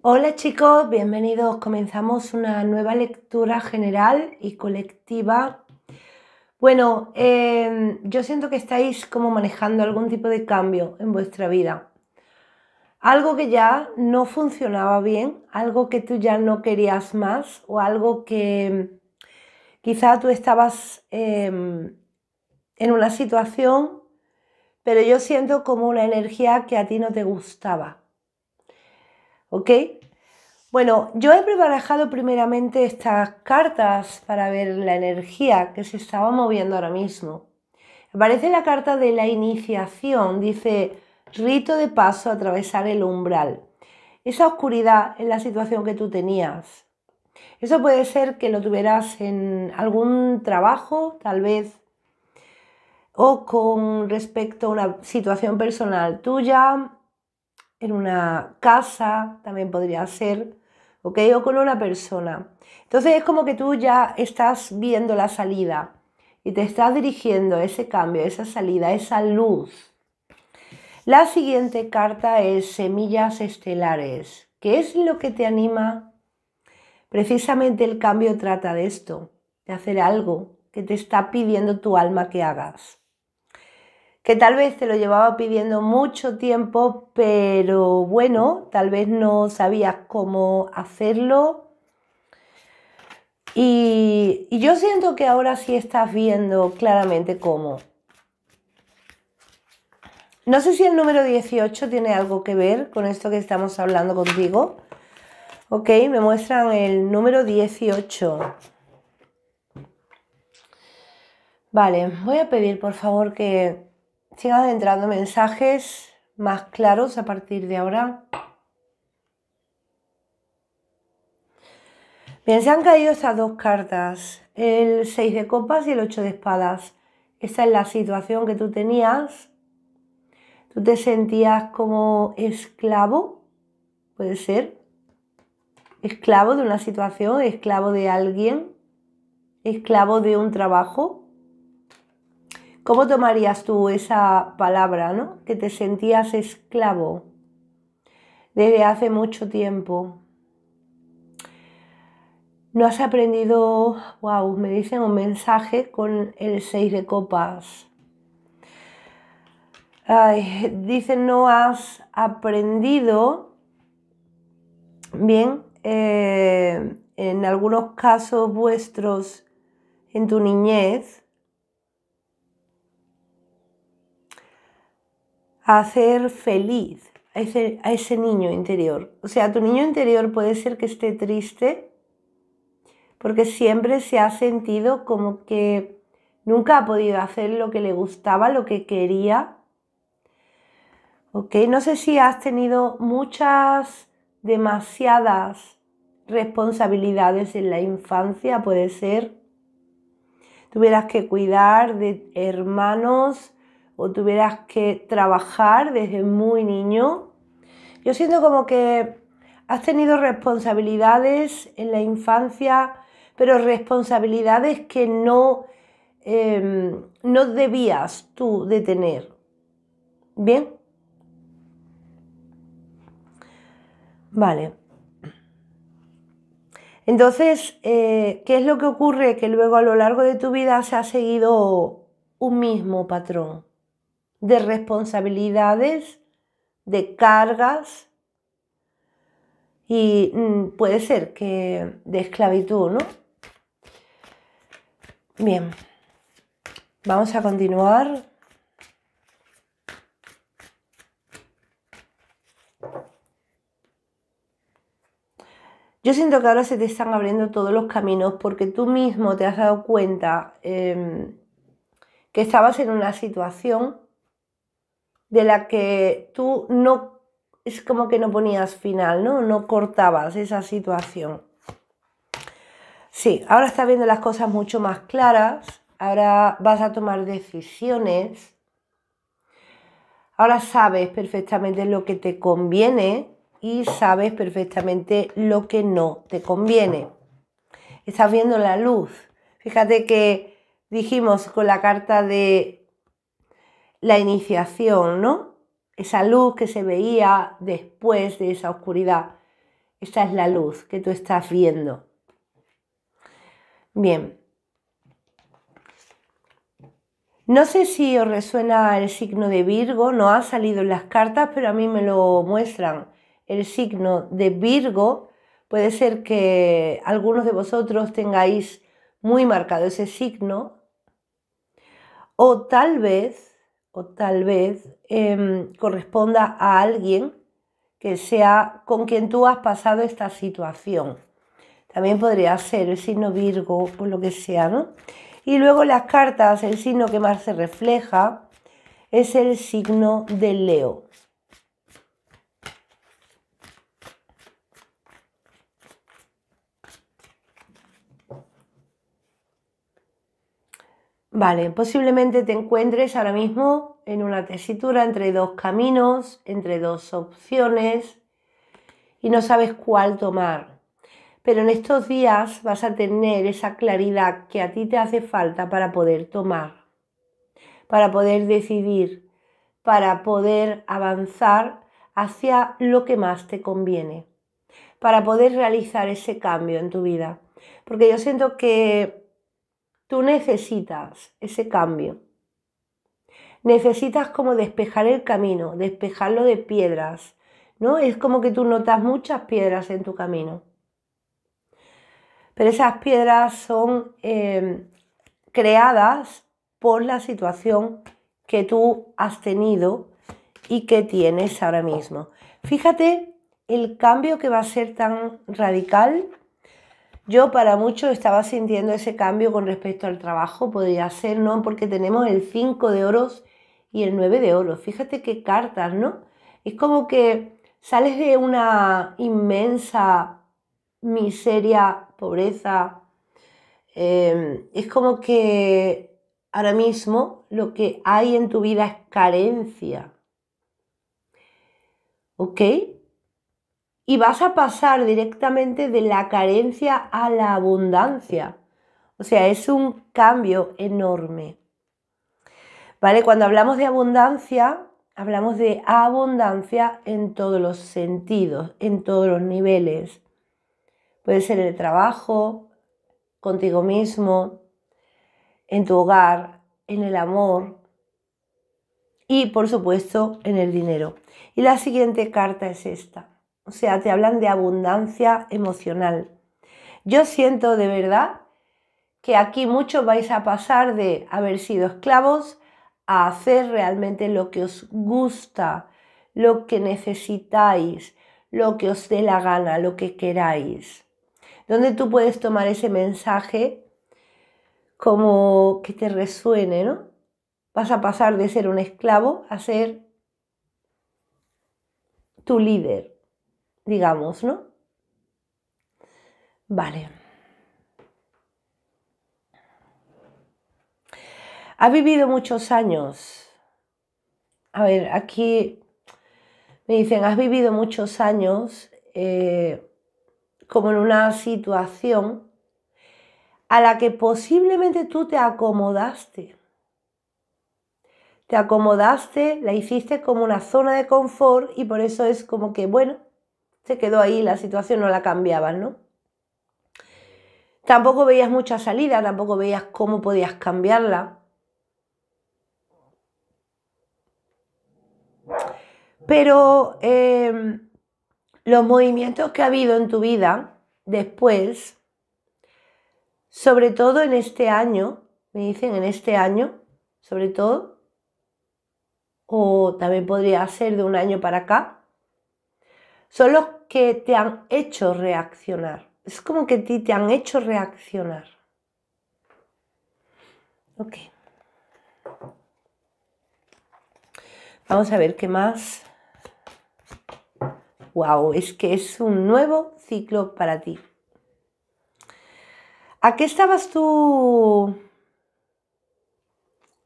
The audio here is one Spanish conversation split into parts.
Hola chicos, bienvenidos. Comenzamos una nueva lectura general y colectiva. Bueno, em, yo siento que estáis como manejando algún tipo de cambio en vuestra vida. Algo que ya no funcionaba bien, algo que tú ya no querías más o algo que em, quizá tú estabas em, en una situación, pero yo siento como una energía que a ti no te gustaba ¿Ok? Bueno, yo he preparado primeramente estas cartas para ver la energía que se estaba moviendo ahora mismo. Aparece la carta de la iniciación, dice rito de paso a atravesar el umbral. Esa oscuridad es la situación que tú tenías. Eso puede ser que lo tuvieras en algún trabajo, tal vez, o con respecto a una situación personal tuya, en una casa, también podría ser, ¿ok? O con una persona. Entonces es como que tú ya estás viendo la salida y te estás dirigiendo a ese cambio, a esa salida, esa luz. La siguiente carta es Semillas Estelares. ¿Qué es lo que te anima? Precisamente el cambio trata de esto, de hacer algo que te está pidiendo tu alma que hagas que tal vez te lo llevaba pidiendo mucho tiempo, pero bueno, tal vez no sabías cómo hacerlo. Y, yo siento que ahora sí estás viendo claramente cómo. No sé si el número 18 tiene algo que ver con esto que estamos hablando contigo. Ok, me muestran el número 18. Vale, voy a pedir por favor que sigan entrando mensajes más claros a partir de ahora. Bien, se han caído estas dos cartas, el 6 de copas y el 8 de espadas. Esa es la situación que tú tenías. Tú te sentías como esclavo, puede ser. Esclavo de una situación, esclavo de alguien, esclavo de un trabajo ¿Cómo tomarías tú esa palabra, Que te sentías esclavo desde hace mucho tiempo. No has aprendido, wow, me dicen un mensaje con el 6 de copas. Ay, dicen no has aprendido bien eh, en algunos casos vuestros en tu niñez hacer feliz a ese, a ese niño interior. O sea, tu niño interior puede ser que esté triste porque siempre se ha sentido como que nunca ha podido hacer lo que le gustaba, lo que quería. Ok, no sé si has tenido muchas, demasiadas responsabilidades en la infancia, puede ser. Tuvieras que cuidar de hermanos, o tuvieras que trabajar desde muy niño. Yo siento como que has tenido responsabilidades en la infancia, pero responsabilidades que no, em, no debías tú de tener. ¿Bien? Vale. Entonces, eh, ¿qué es lo que ocurre? Que luego a lo largo de tu vida se ha seguido un mismo patrón de responsabilidades, de cargas y mm, puede ser que de esclavitud, ¿no? Bien, vamos a continuar. Yo siento que ahora se te están abriendo todos los caminos porque tú mismo te has dado cuenta em, que estabas en una situación de la que tú no, es como que no ponías final, ¿no? No cortabas esa situación. Sí, ahora estás viendo las cosas mucho más claras, ahora vas a tomar decisiones, ahora sabes perfectamente lo que te conviene y sabes perfectamente lo que no te conviene. Estás viendo la luz. Fíjate que dijimos con la carta de la iniciación, ¿no? Esa luz que se veía después de esa oscuridad. Esa es la luz que tú estás viendo. Bien. No sé si os resuena el signo de Virgo, no ha salido en las cartas, pero a mí me lo muestran. El signo de Virgo puede ser que algunos de vosotros tengáis muy marcado ese signo, o tal vez o tal vez em, corresponda a alguien que sea con quien tú has pasado esta situación. También podría ser el signo Virgo o lo que sea, ¿no? Y luego las cartas, el signo que más se refleja es el signo de Leo. Vale, posiblemente te encuentres ahora mismo en una tesitura entre dos caminos, entre dos opciones y no sabes cuál tomar. Pero en estos días vas a tener esa claridad que a ti te hace falta para poder tomar, para poder decidir, para poder avanzar hacia lo que más te conviene, para poder realizar ese cambio en tu vida. Porque yo siento que Tú necesitas ese cambio. Necesitas como despejar el camino, despejarlo de piedras, ¿no? Es como que tú notas muchas piedras en tu camino. Pero esas piedras son em, creadas por la situación que tú has tenido y que tienes ahora mismo. Fíjate el cambio que va a ser tan radical yo para muchos estaba sintiendo ese cambio con respecto al trabajo, podría ser, ¿no? Porque tenemos el 5 de oros y el 9 de oros. Fíjate qué cartas, ¿no? Es como que sales de una inmensa miseria, pobreza. Em, es como que ahora mismo lo que hay en tu vida es carencia. ¿Ok? y vas a pasar directamente de la carencia a la abundancia. O sea, es un cambio enorme. ¿Vale? Cuando hablamos de abundancia, hablamos de abundancia en todos los sentidos, en todos los niveles. Puede ser en el trabajo, contigo mismo, en tu hogar, en el amor y por supuesto en el dinero. Y la siguiente carta es esta o sea, te hablan de abundancia emocional. Yo siento de verdad que aquí muchos vais a pasar de haber sido esclavos a hacer realmente lo que os gusta, lo que necesitáis, lo que os dé la gana, lo que queráis. Donde tú puedes tomar ese mensaje como que te resuene, ¿no? Vas a pasar de ser un esclavo a ser tu líder digamos, ¿no? Vale. ¿Has vivido muchos años. A ver, aquí me dicen, has vivido muchos años eh, como en una situación a la que posiblemente tú te acomodaste. Te acomodaste, la hiciste como una zona de confort y por eso es como que, bueno, se quedó ahí, la situación no la cambiabas, ¿no? Tampoco veías mucha salida, tampoco veías cómo podías cambiarla. Pero em, los movimientos que ha habido en tu vida después, sobre todo en este año, me dicen en este año, sobre todo, o también podría ser de un año para acá, son los que te han hecho reaccionar. Es como que ti te han hecho reaccionar. Ok. Vamos a ver qué más. Wow, es que es un nuevo ciclo para ti. ¿A qué estabas tú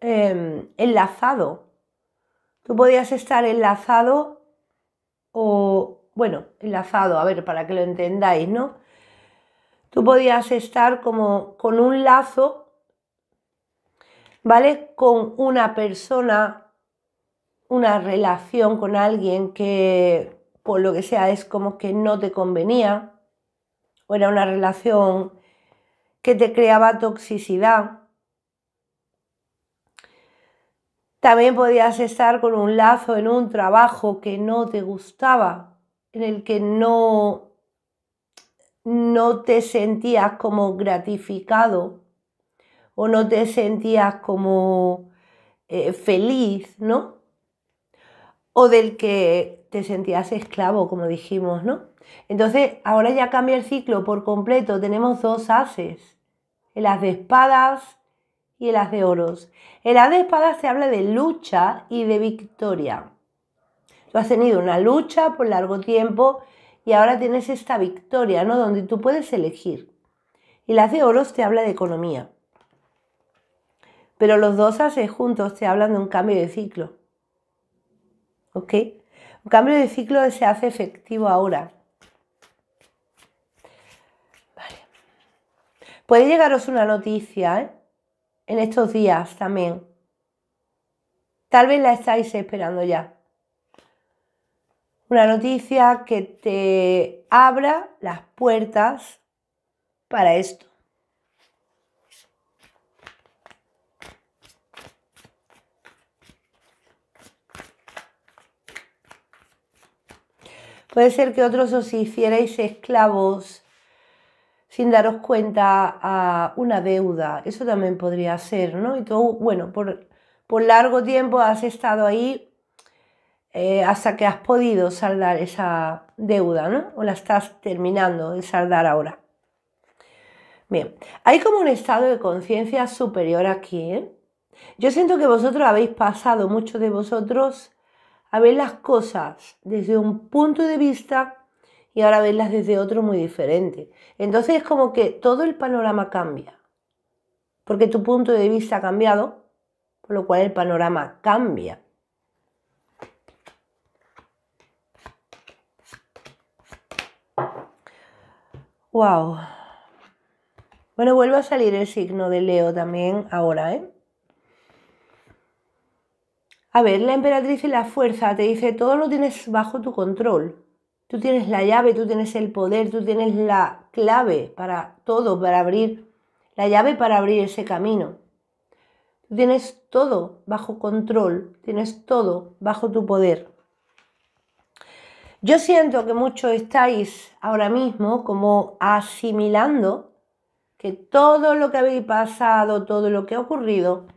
em, enlazado? Tú podías estar enlazado o bueno, enlazado, a ver, para que lo entendáis, ¿no? Tú podías estar como con un lazo, ¿vale? Con una persona, una relación con alguien que, por lo que sea, es como que no te convenía, o era una relación que te creaba toxicidad. También podías estar con un lazo en un trabajo que no te gustaba, en el que no, no te sentías como gratificado o no te sentías como eh, feliz, ¿no? O del que te sentías esclavo, como dijimos, ¿no? Entonces, ahora ya cambia el ciclo por completo. Tenemos dos ases, el haz de espadas y el haz de oros. El haz de espadas se habla de lucha y de victoria. Tú has tenido una lucha por largo tiempo y ahora tienes esta victoria, ¿no? Donde tú puedes elegir. Y las de oros te habla de economía. Pero los dos haces juntos te hablan de un cambio de ciclo. ¿Ok? Un cambio de ciclo se hace efectivo ahora. Vale. Puede llegaros una noticia ¿eh? en estos días también. Tal vez la estáis esperando ya. Una noticia que te abra las puertas para esto. Puede ser que otros os hicierais esclavos sin daros cuenta a una deuda. Eso también podría ser, ¿no? Y tú, bueno, por, por largo tiempo has estado ahí eh, hasta que has podido saldar esa deuda, ¿no? O la estás terminando de saldar ahora. Bien, hay como un estado de conciencia superior aquí. ¿eh? Yo siento que vosotros habéis pasado, muchos de vosotros, a ver las cosas desde un punto de vista y ahora verlas desde otro muy diferente. Entonces es como que todo el panorama cambia, porque tu punto de vista ha cambiado, por lo cual el panorama cambia. Wow. Bueno, vuelve a salir el signo de Leo también ahora, ¿eh? A ver, la emperatriz y la fuerza te dice, todo lo tienes bajo tu control. Tú tienes la llave, tú tienes el poder, tú tienes la clave para todo, para abrir, la llave para abrir ese camino. Tú tienes todo bajo control, tienes todo bajo tu poder. Yo siento que muchos estáis ahora mismo como asimilando que todo lo que habéis pasado, todo lo que ha ocurrido,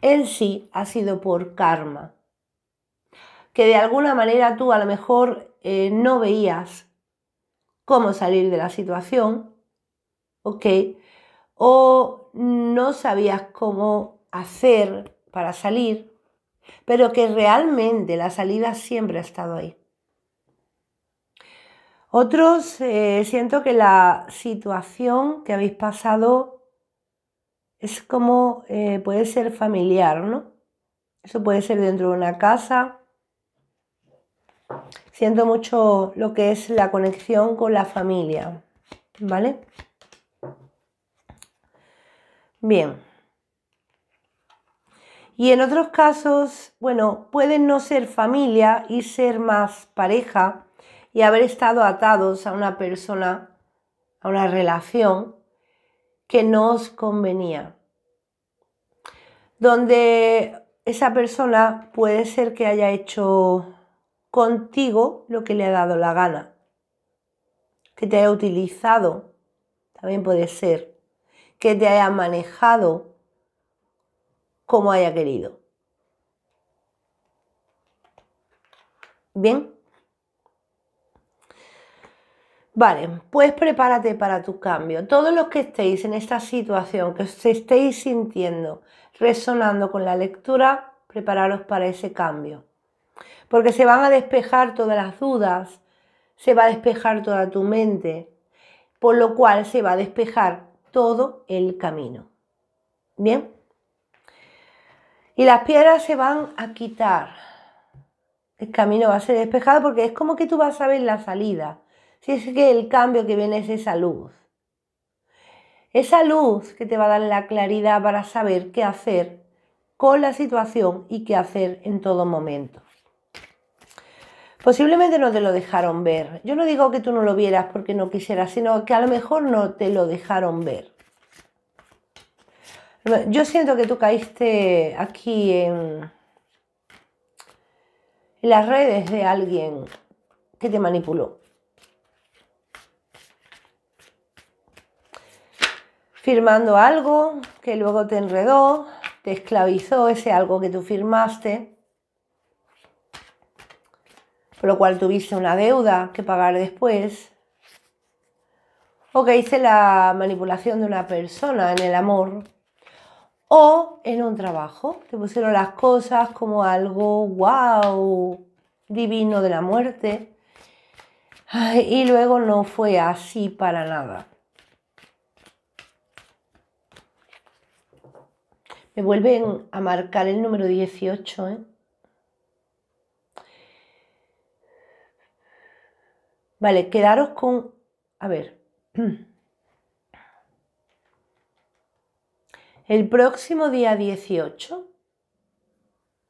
en sí ha sido por karma. Que de alguna manera tú a lo mejor eh, no veías cómo salir de la situación, ¿ok? O no sabías cómo hacer para salir, pero que realmente la salida siempre ha estado ahí. Otros eh, siento que la situación que habéis pasado es como eh, puede ser familiar, ¿no? Eso puede ser dentro de una casa. Siento mucho lo que es la conexión con la familia, ¿vale? Bien. Y en otros casos, bueno, pueden no ser familia y ser más pareja y haber estado atados a una persona, a una relación que no os convenía. Donde esa persona puede ser que haya hecho contigo lo que le ha dado la gana, que te haya utilizado, también puede ser, que te haya manejado como haya querido. Bien, Vale, pues prepárate para tu cambio. Todos los que estéis en esta situación, que os estéis sintiendo, resonando con la lectura, prepararos para ese cambio. Porque se van a despejar todas las dudas, se va a despejar toda tu mente, por lo cual se va a despejar todo el camino. ¿Bien? Y las piedras se van a quitar. El camino va a ser despejado porque es como que tú vas a ver la salida. Si es que el cambio que viene es esa luz. Esa luz que te va a dar la claridad para saber qué hacer con la situación y qué hacer en todo momento. Posiblemente no te lo dejaron ver. Yo no digo que tú no lo vieras porque no quisieras, sino que a lo mejor no te lo dejaron ver. Yo siento que tú caíste aquí en, las redes de alguien que te manipuló. firmando algo que luego te enredó, te esclavizó ese algo que tú firmaste, por lo cual tuviste una deuda que pagar después, o que hice la manipulación de una persona en el amor, o en un trabajo, te pusieron las cosas como algo wow, divino de la muerte, y luego no fue así para nada. Me vuelven a marcar el número 18, ¿eh? Vale, quedaros con... A ver. El próximo día 18,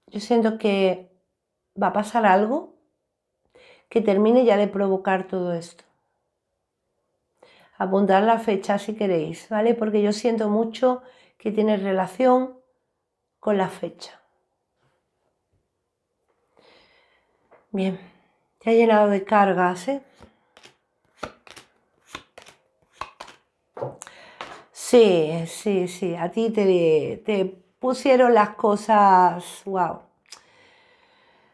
yo siento que va a pasar algo que termine ya de provocar todo esto. Apuntad la fecha si queréis, ¿vale? Porque yo siento mucho que tiene relación con la fecha. Bien, te ha llenado de cargas, ¿eh? Sí, sí, sí, a ti te, te pusieron las cosas, wow.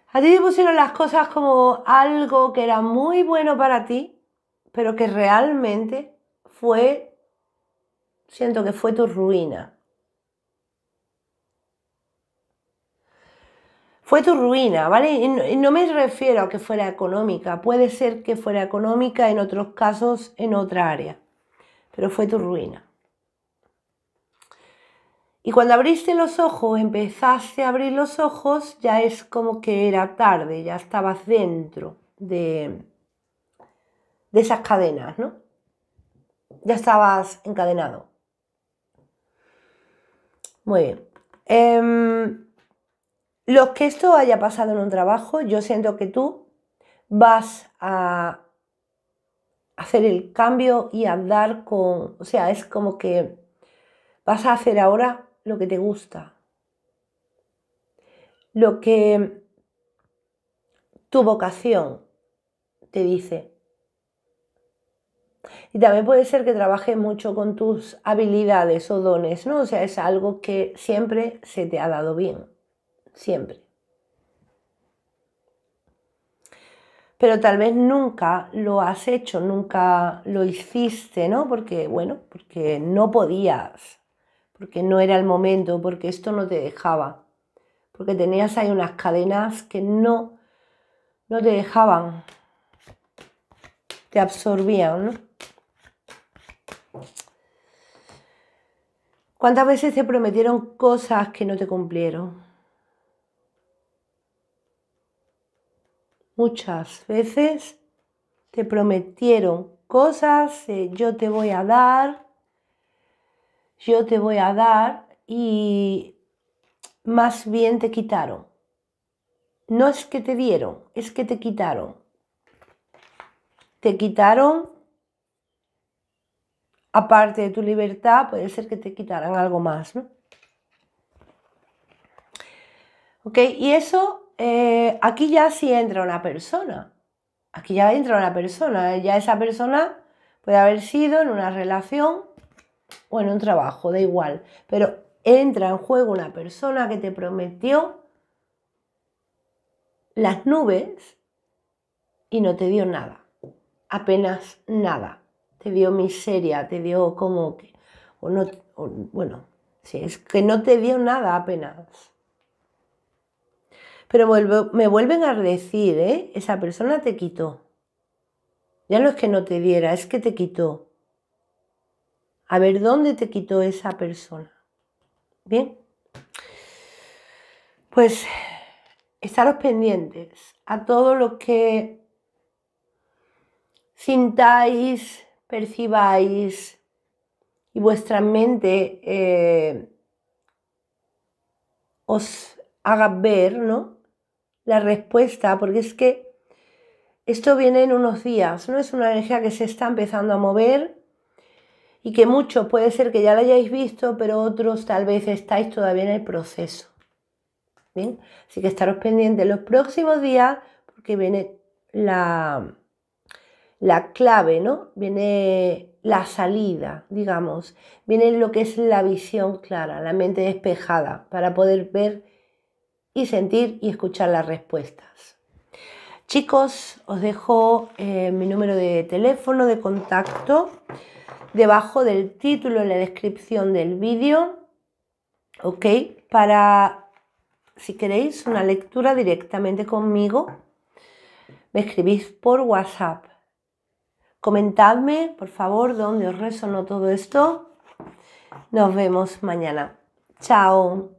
A ti te pusieron las cosas como algo que era muy bueno para ti, pero que realmente fue, siento que fue tu ruina. fue tu ruina, ¿vale? Y no me refiero a que fuera económica, puede ser que fuera económica en otros casos, en otra área, pero fue tu ruina. Y cuando abriste los ojos, empezaste a abrir los ojos, ya es como que era tarde, ya estabas dentro de, de esas cadenas, ¿no? Ya estabas encadenado. Muy bien. Em, lo que esto haya pasado en un trabajo, yo siento que tú vas a hacer el cambio y a dar con, o sea, es como que vas a hacer ahora lo que te gusta, lo que tu vocación te dice. Y también puede ser que trabajes mucho con tus habilidades o dones, ¿no? O sea, es algo que siempre se te ha dado bien siempre. Pero tal vez nunca lo has hecho, nunca lo hiciste, ¿no? Porque, bueno, porque no podías, porque no era el momento, porque esto no te dejaba, porque tenías ahí unas cadenas que no, no te dejaban, te absorbían, ¿no? ¿Cuántas veces te prometieron cosas que no te cumplieron? Muchas veces te prometieron cosas, yo te voy a dar, yo te voy a dar y más bien te quitaron. No es que te dieron, es que te quitaron. Te quitaron, aparte de tu libertad, puede ser que te quitaran algo más, ¿no? Ok, y eso eh, aquí ya sí entra una persona. Aquí ya entra una persona. Ya esa persona puede haber sido en una relación o en un trabajo, da igual. Pero entra en juego una persona que te prometió las nubes y no te dio nada. Apenas nada. Te dio miseria, te dio como que... no, bueno, si es que no te dio nada apenas. Pero me vuelven a decir, ¿eh? esa persona te quitó. Ya no es que no te diera, es que te quitó. A ver, ¿dónde te quitó esa persona? Bien. Pues estaros pendientes a todo lo que sintáis, percibáis y vuestra mente eh, os haga ver, ¿no? la respuesta, porque es que esto viene en unos días, ¿no? Es una energía que se está empezando a mover y que muchos puede ser que ya la hayáis visto, pero otros tal vez estáis todavía en el proceso. ¿Bien? Así que estaros pendientes los próximos días porque viene la, la clave, ¿no? Viene la salida, digamos. Viene lo que es la visión clara, la mente despejada para poder ver y sentir y escuchar las respuestas. Chicos, os dejo eh, mi número de teléfono de contacto debajo del título en la descripción del vídeo, ¿ok? Para, si queréis, una lectura directamente conmigo, me escribís por WhatsApp. Comentadme, por favor, dónde os resonó todo esto. Nos vemos mañana. Chao.